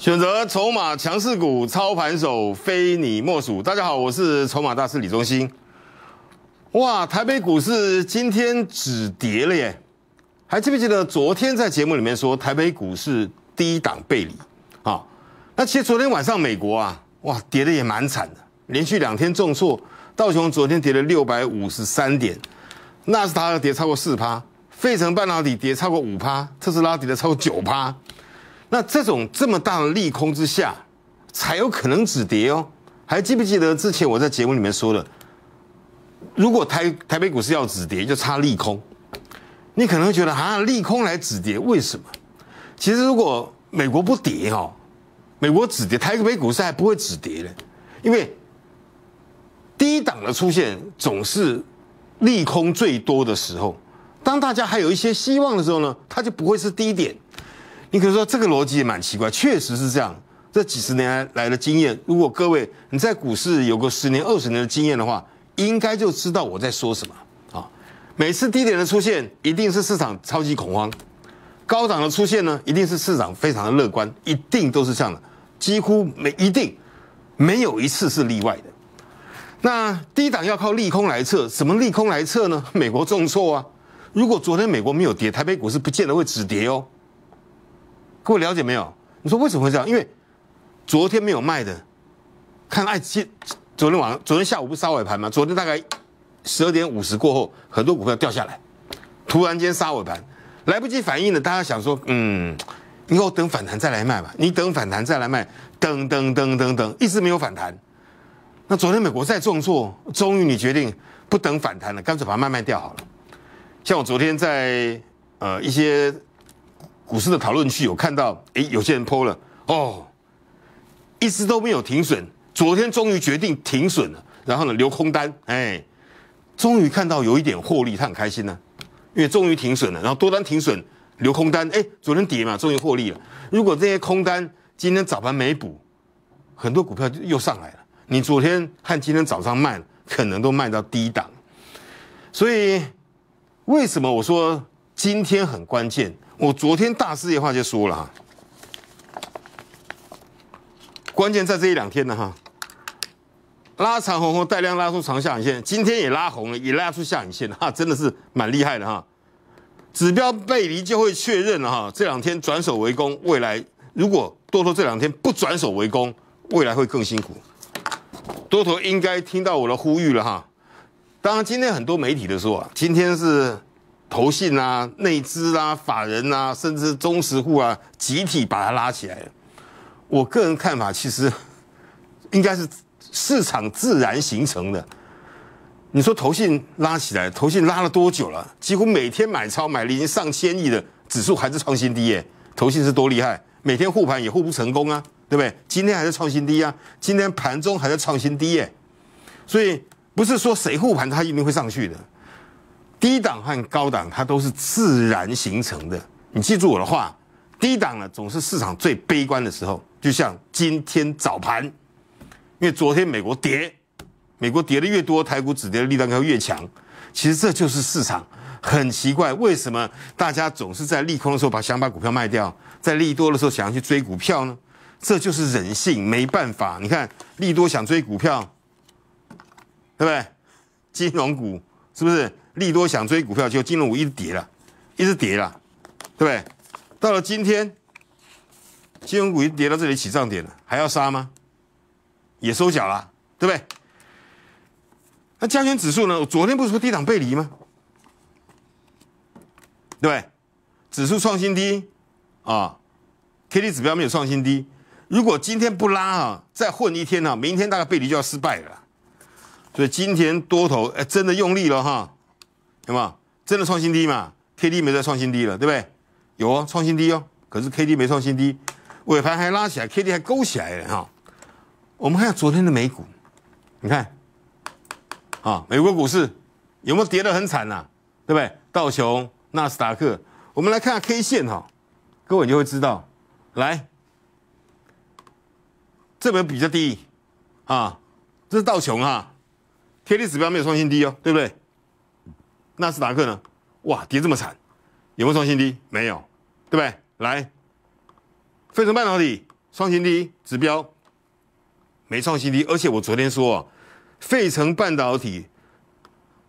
选择筹码强势股，操盘手非你莫属。大家好，我是筹码大师李忠兴。哇，台北股市今天止跌了耶！还记不记得昨天在节目里面说，台北股市低档背离啊？那其实昨天晚上美国啊，哇，跌的也蛮惨的，连续两天重挫。道琼昨天跌了六百五十三点，纳斯达克跌超过四趴，费城半导体跌超过五趴，特斯拉跌了超过九趴。那这种这么大的利空之下，才有可能止跌哦。还记不记得之前我在节目里面说的？如果台台北股市要止跌，就差利空。你可能会觉得，还让利空来止跌？为什么？其实如果美国不跌哈，美国止跌，台北股市还不会止跌呢，因为低档的出现总是利空最多的时候。当大家还有一些希望的时候呢，它就不会是低点。你可以说这个逻辑也蛮奇怪，确实是这样。这几十年来的经验，如果各位你在股市有过十年、二十年的经验的话，应该就知道我在说什么啊。每次低点的出现，一定是市场超级恐慌；高涨的出现呢，一定是市场非常的乐观，一定都是这样的，几乎没一定没有一次是例外的。那低档要靠利空来测，什么利空来测呢？美国重挫啊！如果昨天美国没有跌，台北股市不见得会止跌哦。各位了解没有？你说为什么会这样？因为昨天没有卖的，看哎，昨昨天晚上，昨天下午不杀尾盘吗？昨天大概十二点五十过后，很多股票掉下来，突然间杀尾盘，来不及反应了。大家想说，嗯，你给我等反弹再来卖吧。你等反弹再来卖，等等等等等，一直没有反弹。那昨天美国再重挫，终于你决定不等反弹了，干脆把它卖卖掉好了。像我昨天在呃一些。股市的讨论区有看到，哎，有些人抛了，哦，一直都没有停损，昨天终于决定停损了，然后呢，留空单，哎，终于看到有一点获利，他很开心呢，因为终于停损了，然后多单停损，留空单，哎，昨天跌嘛，终于获利了。如果这些空单今天早盘没补，很多股票就又上来了，你昨天和今天早上卖了，可能都卖到低档，所以为什么我说今天很关键？我昨天大师的话就说了哈，关键在这一两天呢哈，拉长红红带量拉出长下影线，今天也拉红了，也拉出下影线哈，真的是蛮厉害的哈，指标背离就会确认了哈，这两天转手为攻，未来如果多头这两天不转手为攻，未来会更辛苦，多头应该听到我的呼吁了哈，当然今天很多媒体都说啊，今天是。投信啊，内资啊、法人啊，甚至中实户啊，集体把它拉起来。我个人看法，其实应该是市场自然形成的。你说投信拉起来，投信拉了多久了？几乎每天买超，买了已经上千亿的指数还是创新低耶！投信是多厉害，每天护盘也护不成功啊，对不对？今天还是创新低啊，今天盘中还是创新低耶！所以不是说谁护盘它一定会上去的。低档和高档，它都是自然形成的。你记住我的话，低档呢总是市场最悲观的时候，就像今天早盘，因为昨天美国跌，美国跌的越多，台股止跌的力量就越强。其实这就是市场很奇怪，为什么大家总是在利空的时候把想把股票卖掉，在利多的时候想要去追股票呢？这就是人性，没办法。你看利多想追股票，对不对？金融股是不是？利多想追股票，就金融股一直跌了，一直跌了，对不对？到了今天，金融股一跌到这里起涨点了，还要杀吗？也收脚了，对不对？那加权指数呢？我昨天不是说低档背离吗？对对？指数创新低啊，K D 指标没有创新低。如果今天不拉啊，再混一天啊，明天大概背离就要失败了。所以今天多头哎，真的用力了哈。什么？真的创新低嘛？K D 没在创新低了，对不对？有哦，创新低哦。可是 K D 没创新低，尾盘还拉起来，K D 还勾起来了哈。我们看下昨天的美股，你看，啊，美国股市有没有跌得很惨呐？对不对？道琼、纳斯达克，我们来看下 K 线哈，各位就会知道。来，这本比较低，啊，这是道琼哈，K D 指标没有创新低哦，对不对？纳斯达克呢？哇，跌这么惨，有没有创新低？没有，对不对？来，费城半导体创新低，指标没创新低。而且我昨天说啊，费城半导体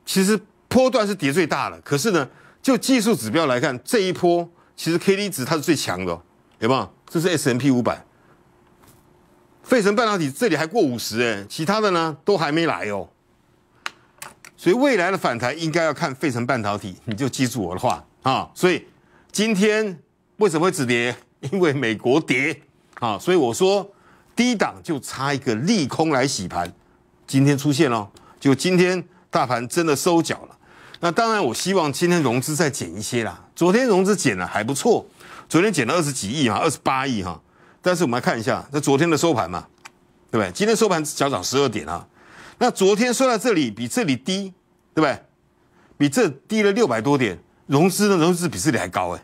其实波段是跌最大的，可是呢，就技术指标来看，这一波其实 K D 值它是最强的，有没有？这是 S M P 五百，费城半导体这里还过五十哎，其他的呢都还没来哦。所以未来的反弹应该要看费城半导体，你就记住我的话啊。所以今天为什么会止跌？因为美国跌啊。所以我说低档就差一个利空来洗盘，今天出现了，就今天大盘真的收脚了。那当然，我希望今天融资再减一些啦。昨天融资减了还不错，昨天减了二十几亿啊，二十八亿哈。但是我们来看一下，那昨天的收盘嘛，对不对？今天收盘脚掌十二点啊。那昨天说到这里，比这里低，对不对？比这低了六百多点，融资呢？融资比这里还高哎！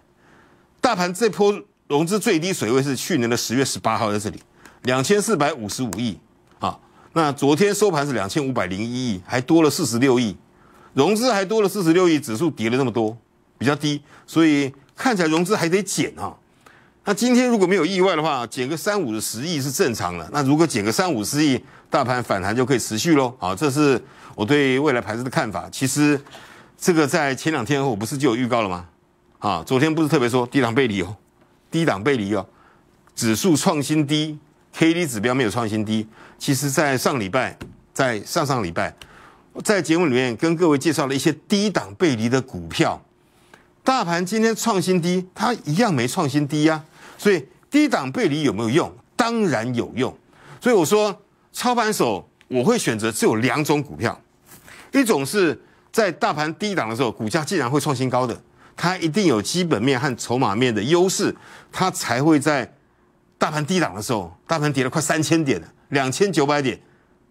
大盘这波融资最低水位是去年的十月十八号，在这里两千四百五十五亿啊。那昨天收盘是两千五百零一亿，还多了四十六亿，融资还多了四十六亿，指数跌了那么多，比较低，所以看起来融资还得减啊。那今天如果没有意外的话，减个三五十亿是正常的。那如果减个三五十亿，大盘反弹就可以持续喽，好，这是我对未来盘子的看法。其实，这个在前两天我不是就有预告了吗？啊，昨天不是特别说低档背离哦，低档背离哦，指数创新低，K D 指标没有创新低。其实，在上礼拜，在上上礼拜，在节目里面跟各位介绍了一些低档背离的股票。大盘今天创新低，它一样没创新低呀。所以，低档背离有没有用？当然有用。所以我说。操盘手我会选择只有两种股票，一种是在大盘低档的时候，股价竟然会创新高的，它一定有基本面和筹码面的优势，它才会在大盘低档的时候，大盘跌了快三千点了，两千九百点，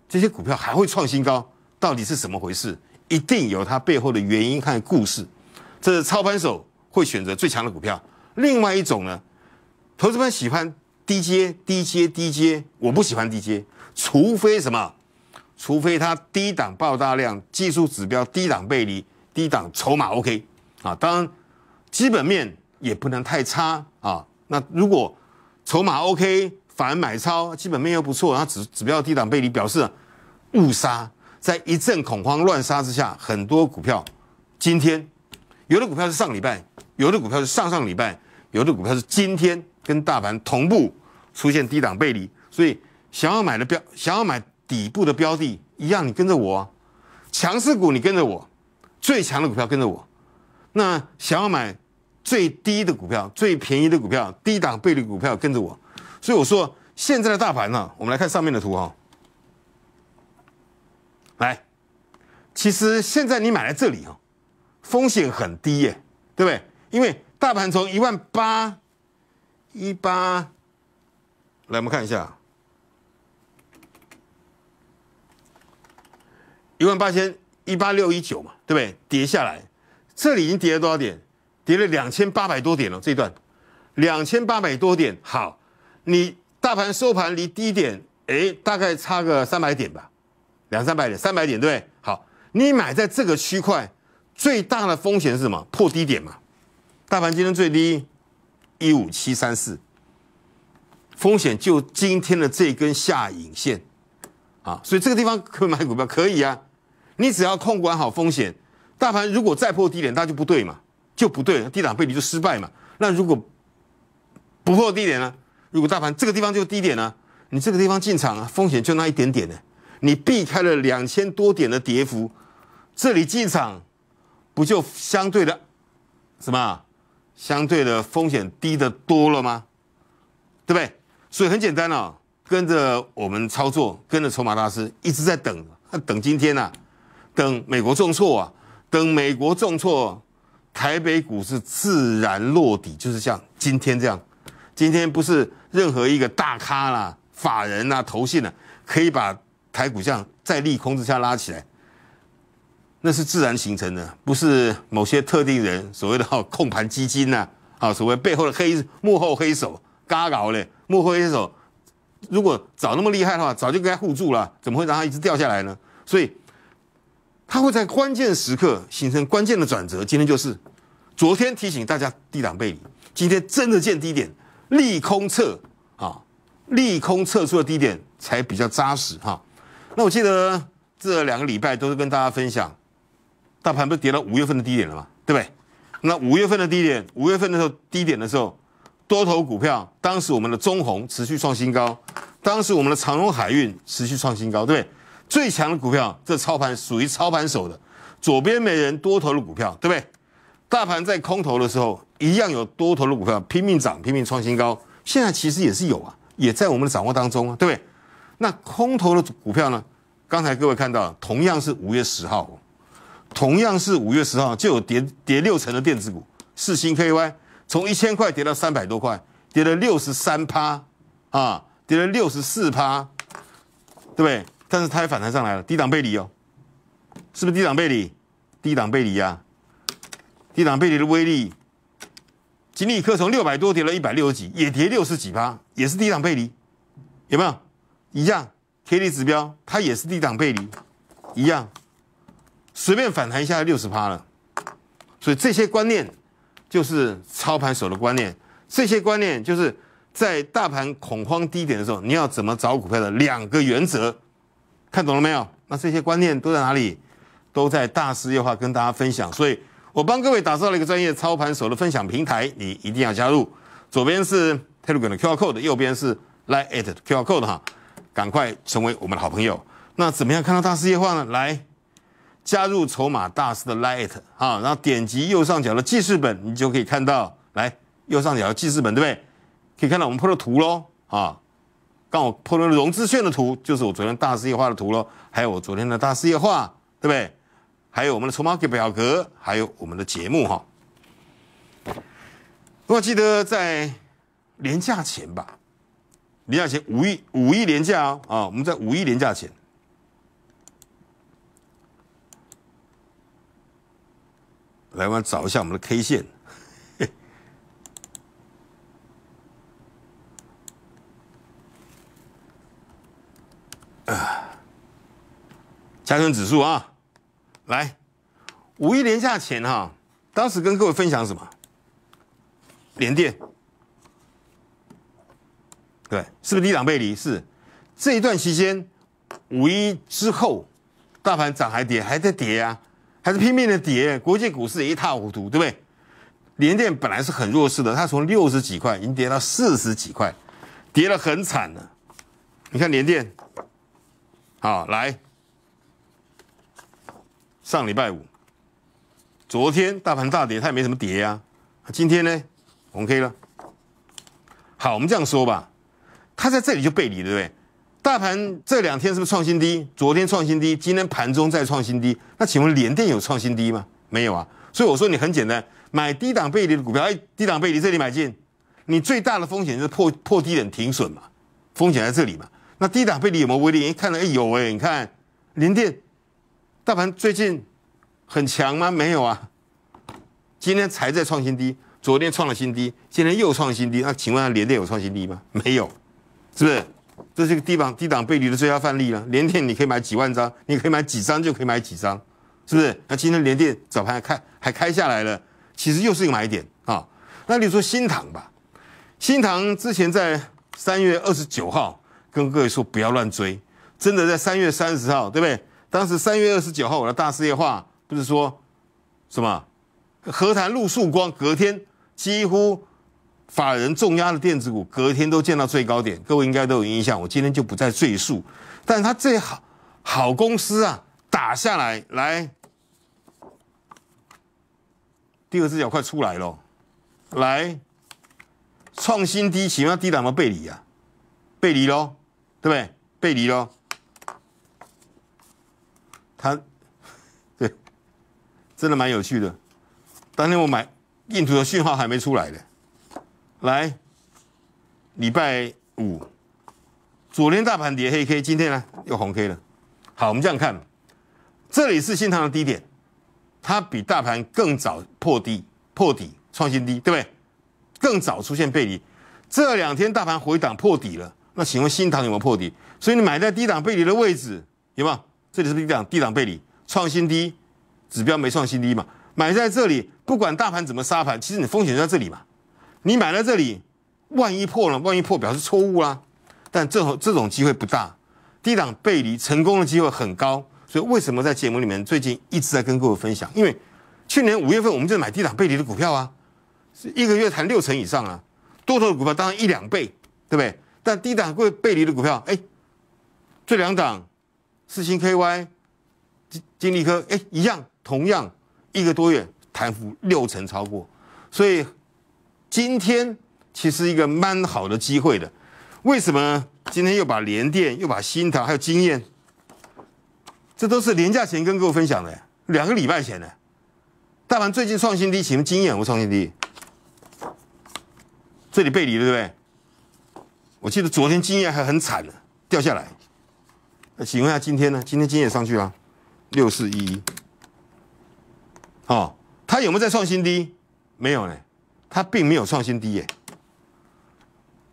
这些股票还会创新高，到底是怎么回事？一定有它背后的原因和故事，这是操盘手会选择最强的股票。另外一种呢，投资方喜欢。低阶、低阶、低阶，我不喜欢低阶，除非什么？除非它低档爆大量，技术指标低档背离，低档筹码 OK 啊，当然基本面也不能太差啊。那如果筹码 OK，反而买超，基本面又不错，然后指指标低档背离表示误杀，在一阵恐慌乱杀之下，很多股票今天有的股票是上礼拜，有的股票是上上礼拜，有的股票是今天。跟大盘同步出现低档背离，所以想要买的标，想要买底部的标的，一样你跟着我，强势股你跟着我，最强的股票跟着我。那想要买最低的股票、最便宜的股票、低档背离股票跟着我。所以我说，现在的大盘呢，我们来看上面的图哈。来，其实现在你买在这里哦，风险很低耶，对不对？因为大盘从一万八。一八，来我们看一下，一万八千一八六一九嘛，对不对？跌下来，这里已经跌了多少点？跌了两千八百多点了，这一段两千八百多点，好，你大盘收盘离低点，哎，大概差个三百点吧，两三百点，三百点对不对？好，你买在这个区块，最大的风险是什么？破低点嘛。大盘今天最低。一五七三四，风险就今天的这根下影线啊，所以这个地方可以买股票，可以啊。你只要控管好风险，大盘如果再破低点，那就不对嘛，就不对，低档背离就失败嘛。那如果不破低点呢？如果大盘这个地方就低点呢？你这个地方进场，啊，风险就那一点点呢，你避开了两千多点的跌幅，这里进场不就相对的什么？相对的风险低的多了吗？对不对？所以很简单哦，跟着我们操作，跟着筹码大师，一直在等，等今天呐，等美国重挫啊，等美国重挫，台北股市自然落底，就是像今天这样。今天不是任何一个大咖啦、法人呐、投信呐，可以把台股这样在利空之下拉起来。那是自然形成的，不是某些特定人所谓的控盘基金呐，啊，所谓背后的黑幕后黑手嘎扰嘞，幕后黑手如果早那么厉害的话，早就该护住了，怎么会让它一直掉下来呢？所以，它会在关键时刻形成关键的转折。今天就是昨天提醒大家低档背离，今天真的见低点，利空测啊，利空测出的低点才比较扎实哈。那我记得这两个礼拜都是跟大家分享。大盘不是跌到五月份的低点了吗？对不对？那五月份的低点，五月份的时候低点的时候，多头股票，当时我们的中宏持续创新高，当时我们的长荣海运持续创新高，对不对？最强的股票，这操盘属于操盘手的。左边没人多头的股票，对不对？大盘在空头的时候，一样有多头的股票拼命涨，拼命创新高。现在其实也是有啊，也在我们的掌握当中啊，对不对？那空头的股票呢？刚才各位看到，同样是五月十号。同样是五月十号就有跌跌六成的电子股，四星 KY 从一千块跌到三百多块，跌了六十三趴，啊，跌了六十四趴，对不对？但是它也反弹上来了，低档背离哦，是不是低档背离？低档背离呀，低档背离的威力，金立科从六百多跌了一百六十几，也跌六十几趴，也是低档背离，有没有？一样，K D 指标它也是低档背离，一样。随便反弹一下六十趴了，所以这些观念就是操盘手的观念，这些观念就是在大盘恐慌低点的时候，你要怎么找股票的两个原则，看懂了没有？那这些观念都在哪里？都在大事业化跟大家分享。所以我帮各位打造了一个专业操盘手的分享平台，你一定要加入。左边是 Telegram 的 Q R code，右边是 Line At 的 Q R code 哈，赶快成为我们的好朋友。那怎么样看到大事业化呢？来。加入筹码大师的 l i g h t 啊，然后点击右上角的记事本，你就可以看到，来右上角的记事本对不对？可以看到我们破的图喽啊，刚我破了融资券的图，就是我昨天大师也画的图喽，还有我昨天的大师也画，对不对？还有我们的筹码 K 表格，还有我们的节目哈。如果记得在年假前吧，年假前五一五一年假啊啊，我们在五一年假前。来，我们找一下我们的 K 线。啊，加权指数啊，来，五一连假前哈，当时跟各位分享什么？连电，对，是不是低档背离？是这一段期间，五一之后，大盘涨还跌，还在跌啊。还是拼命的跌，国际股市一塌糊涂，对不对？联电本来是很弱势的，它从六十几块已经跌到四十几块，跌了很惨了。你看联电，好来，上礼拜五，昨天大盘大跌，它也没什么跌啊。今天呢，OK 了。好，我们这样说吧，它在这里就背离对不对？大盘这两天是不是创新低？昨天创新低，今天盘中再创新低。那请问联电有创新低吗？没有啊。所以我说你很简单，买低档背离的股票。哎，低档背离这里买进，你最大的风险是破破低点停损嘛？风险在这里嘛。那低档背离有没有威力？你看了，哎有哎。你看联电大盘最近很强吗？没有啊。今天才在创新低，昨天创了新低，今天又创新低。那请问联电有创新低吗？没有，是不是？这是个低档低档背离的最佳范例了，连电你可以买几万张，你可以买几张就可以买几张，是不是？那今天连电早盘开还开下来了，其实又是一个买点啊。那你说新塘吧，新塘之前在三月二十九号跟各位说不要乱追，真的在三月三十号，对不对？当时三月二十九号我的大事业话不是说什么，和谈露曙光隔天几乎。法人重压的电子股隔天都见到最高点，各位应该都有印象，我今天就不再赘述。但他这好好公司啊，打下来来，第二只脚快出来了，来创新低，起码低档什背离啊，背离喽，对不对？背离喽，他对，真的蛮有趣的。当天我买印度的讯号还没出来的。来，礼拜五，昨天大盘跌黑 K，今天呢又红 K 了。好，我们这样看，这里是新塘的低点，它比大盘更早破低破底创新低，对不对？更早出现背离，这两天大盘回档破底了，那请问新塘有没有破底？所以你买在低档背离的位置有没有？这里是不是低档低档背离创新低？指标没创新低嘛？买在这里，不管大盘怎么杀盘，其实你风险在这里嘛。你买了这里，万一破了，万一破表示错误啦。但这这种机会不大，低档背离成功的机会很高。所以为什么在节目里面最近一直在跟各位分享？因为去年五月份我们就买低档背离的股票啊，一个月谈六成以上啊，多头的股票当然一两倍，对不对？但低档背背离的股票，哎，这两档，四星 KY，金利科，哎，一样，同样一个多月弹幅六成超过，所以。今天其实一个蛮好的机会的，为什么？今天又把联电、又把新塘还有经验，这都是廉价前跟各位分享的，两个礼拜前的。大盘最近创新低，请问经验有创新低？这里背离了，对不对？我记得昨天经验还很惨呢，掉下来。请问下今天呢？今天经验上去了，六四一。好，它有没有在创新低？没有呢。它并没有创新低耶，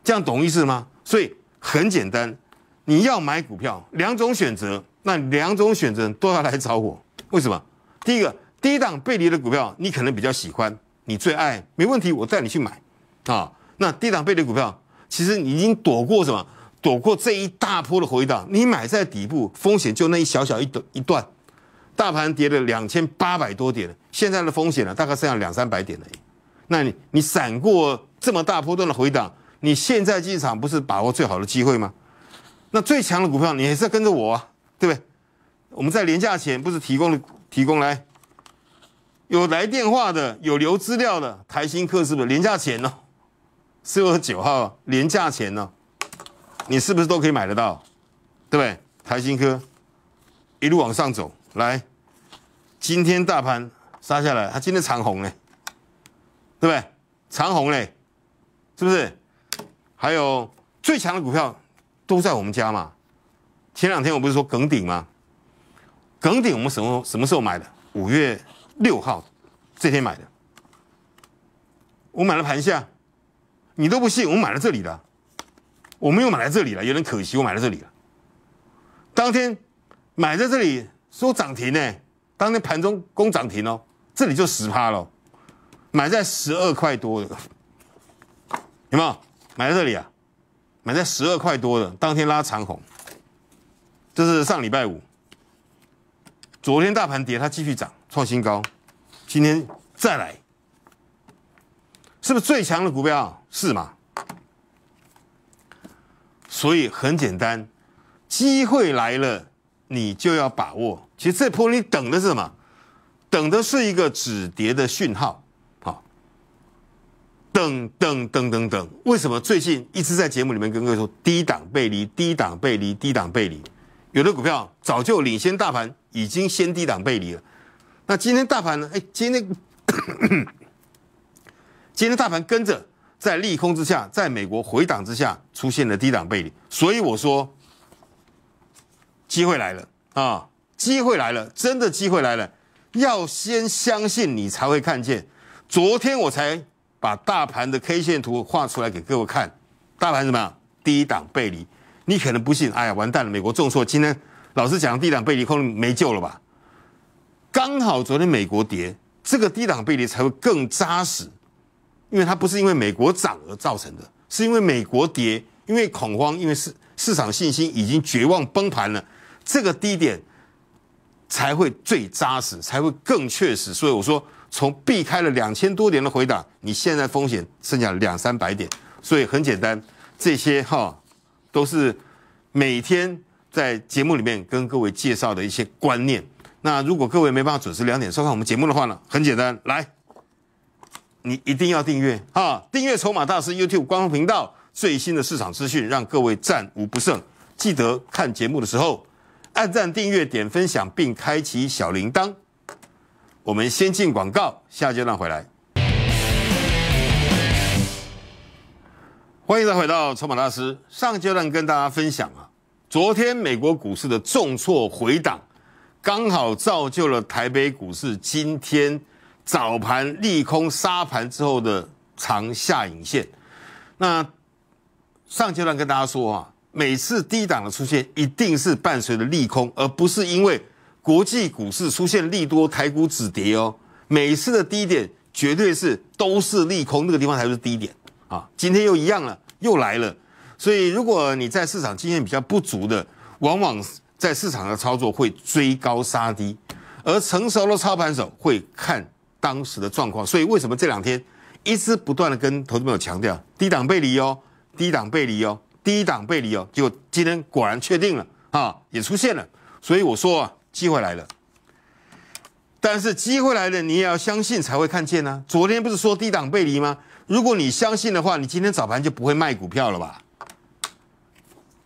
这样懂意思吗？所以很简单，你要买股票，两种选择，那两种选择都要来找我。为什么？第一个，低档背离的股票你可能比较喜欢，你最爱，没问题，我带你去买啊。那低档背离股票其实你已经躲过什么？躲过这一大波的回档，你买在底部，风险就那一小小一短一段。大盘跌了两千八百多点，现在的风险呢，大概剩下两三百点了。那你你闪过这么大波段的回档，你现在进场不是把握最好的机会吗？那最强的股票你还是要跟着我，啊，对不对？我们在廉价前不是提供了提供来，有来电话的，有留资料的，台新科是不是廉价前呢？四月九号廉价前呢，你是不是都可以买得到？对不对？台新科一路往上走，来，今天大盘杀下来，它今天长红哎。对不对？长虹嘞，是不是？还有最强的股票都在我们家嘛？前两天我不是说耿鼎吗？耿鼎我们什么什么时候买的？五月六号这天买的，我买了盘下，你都不信？我买了这里的，我们又买了这里了，有点可惜，我买了这里了。当天买在这里，说涨停呢，当天盘中攻涨停哦，这里就十趴了。买在十二块多的，有没有？买在这里啊，买在十二块多的，当天拉长红，这是上礼拜五，昨天大盘跌，它继续涨，创新高，今天再来，是不是最强的股票？是嘛？所以很简单，机会来了，你就要把握。其实这波你等的是什么？等的是一个止跌的讯号。等等等等等，为什么最近一直在节目里面跟各位说低档背离，低档背离，低档背离？有的股票早就领先大盘，已经先低档背离了。那今天大盘呢？哎，今天 今天大盘跟着在利空之下，在美国回档之下出现了低档背离，所以我说机会来了啊！机会来了，真的机会来了。要先相信你才会看见，昨天我才。把大盘的 K 线图画出来给各位看，大盘什么低档背离？你可能不信，哎呀完蛋了，美国重挫，今天老师讲低档背离，可能没救了吧？刚好昨天美国跌，这个低档背离才会更扎实，因为它不是因为美国涨而造成的，是因为美国跌，因为恐慌，因为市市场信心已经绝望崩盘了，这个低点才会最扎实，才会更确实。所以我说。从避开了两千多年的回档，你现在风险剩下两三百点，所以很简单，这些哈都是每天在节目里面跟各位介绍的一些观念。那如果各位没办法准时两点收看我们节目的话呢，很简单，来，你一定要订阅哈，订阅“筹码大师 ”YouTube 官方频道，最新的市场资讯让各位战无不胜。记得看节目的时候，按赞、订阅、点分享，并开启小铃铛。我们先进广告，下阶段回来。欢迎再回到筹码大师。上阶段跟大家分享啊，昨天美国股市的重挫回档，刚好造就了台北股市今天早盘利空杀盘之后的长下影线。那上阶段跟大家说啊，每次低档的出现，一定是伴随着利空，而不是因为。国际股市出现利多，台股止跌哦。每次的低点绝对是都是利空，那个地方才是低点啊。今天又一样了，又来了。所以如果你在市场经验比较不足的，往往在市场的操作会追高杀低，而成熟的操盘手会看当时的状况。所以为什么这两天一直不断的跟投资朋友强调低档背离哦，低档背离哦，低档背离哦，就今天果然确定了啊，也出现了。所以我说啊。机会来了，但是机会来了，你也要相信才会看见呢。昨天不是说低档背离吗？如果你相信的话，你今天早盘就不会卖股票了吧？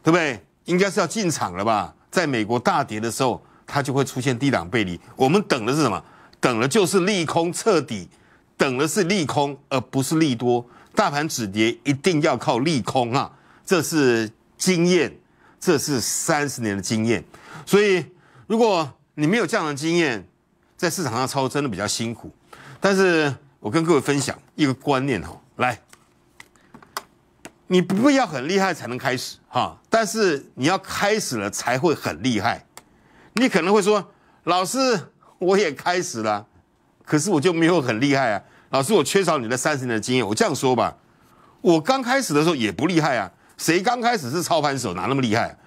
对不对？应该是要进场了吧？在美国大跌的时候，它就会出现低档背离。我们等的是什么？等的就是利空彻底，等的是利空而不是利多。大盘止跌一定要靠利空啊，这是经验，这是三十年的经验，所以。如果你没有这样的经验，在市场上操作真的比较辛苦。但是我跟各位分享一个观念哈，来，你不会要很厉害才能开始哈，但是你要开始了才会很厉害。你可能会说，老师，我也开始了，可是我就没有很厉害啊。老师，我缺少你的三十年的经验。我这样说吧，我刚开始的时候也不厉害啊。谁刚开始是操盘手哪那么厉害？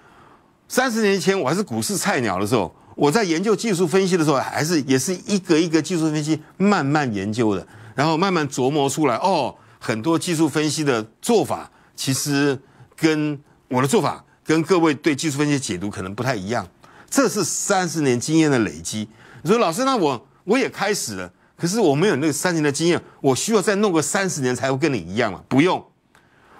三十年前，我还是股市菜鸟的时候，我在研究技术分析的时候，还是也是一个一个技术分析慢慢研究的，然后慢慢琢磨出来。哦，很多技术分析的做法，其实跟我的做法，跟各位对技术分析解读可能不太一样。这是三十年经验的累积。你说老师，那我我也开始了，可是我没有那个三年的经验，我需要再弄个三十年才会跟你一样了。不用，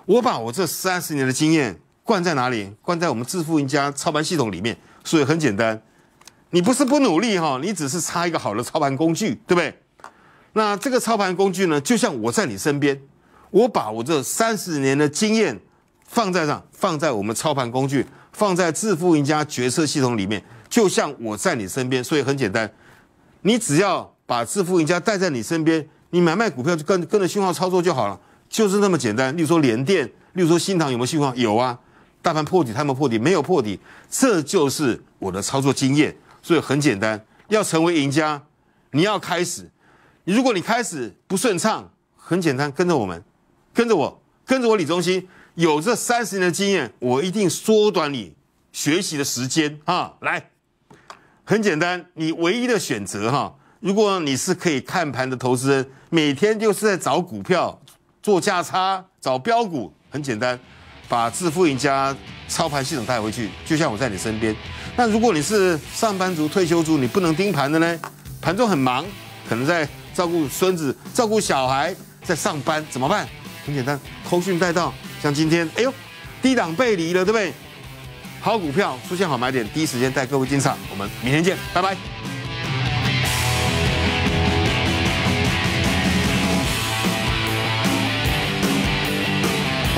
我把我这三十年的经验。灌在哪里？灌在我们致富赢家操盘系统里面，所以很简单，你不是不努力哈，你只是差一个好的操盘工具，对不对？那这个操盘工具呢，就像我在你身边，我把我这三十年的经验放在上，放在我们操盘工具，放在致富赢家决策系统里面，就像我在你身边，所以很简单，你只要把致富赢家带在你身边，你买卖股票就跟跟着信号操作就好了，就是那么简单。例如说联电，例如说新塘有没有信号？有啊。大盘破底，他们破底，没有破底，这就是我的操作经验。所以很简单，要成为赢家，你要开始。如果你开始不顺畅，很简单，跟着我们，跟着我，跟着我李中新，有这三十年的经验，我一定缩短你学习的时间啊！来，很简单，你唯一的选择哈。如果你是可以看盘的投资人，每天就是在找股票做价差，找标股，很简单。把致富赢家操盘系统带回去，就像我在你身边。那如果你是上班族、退休族，你不能盯盘的呢？盘中很忙，可能在照顾孙子、照顾小孩、在上班，怎么办？很简单，通讯带到。像今天，哎呦，低档背离了，对不对？好股票出现好买点，第一时间带各位进场。我们明天见，拜拜。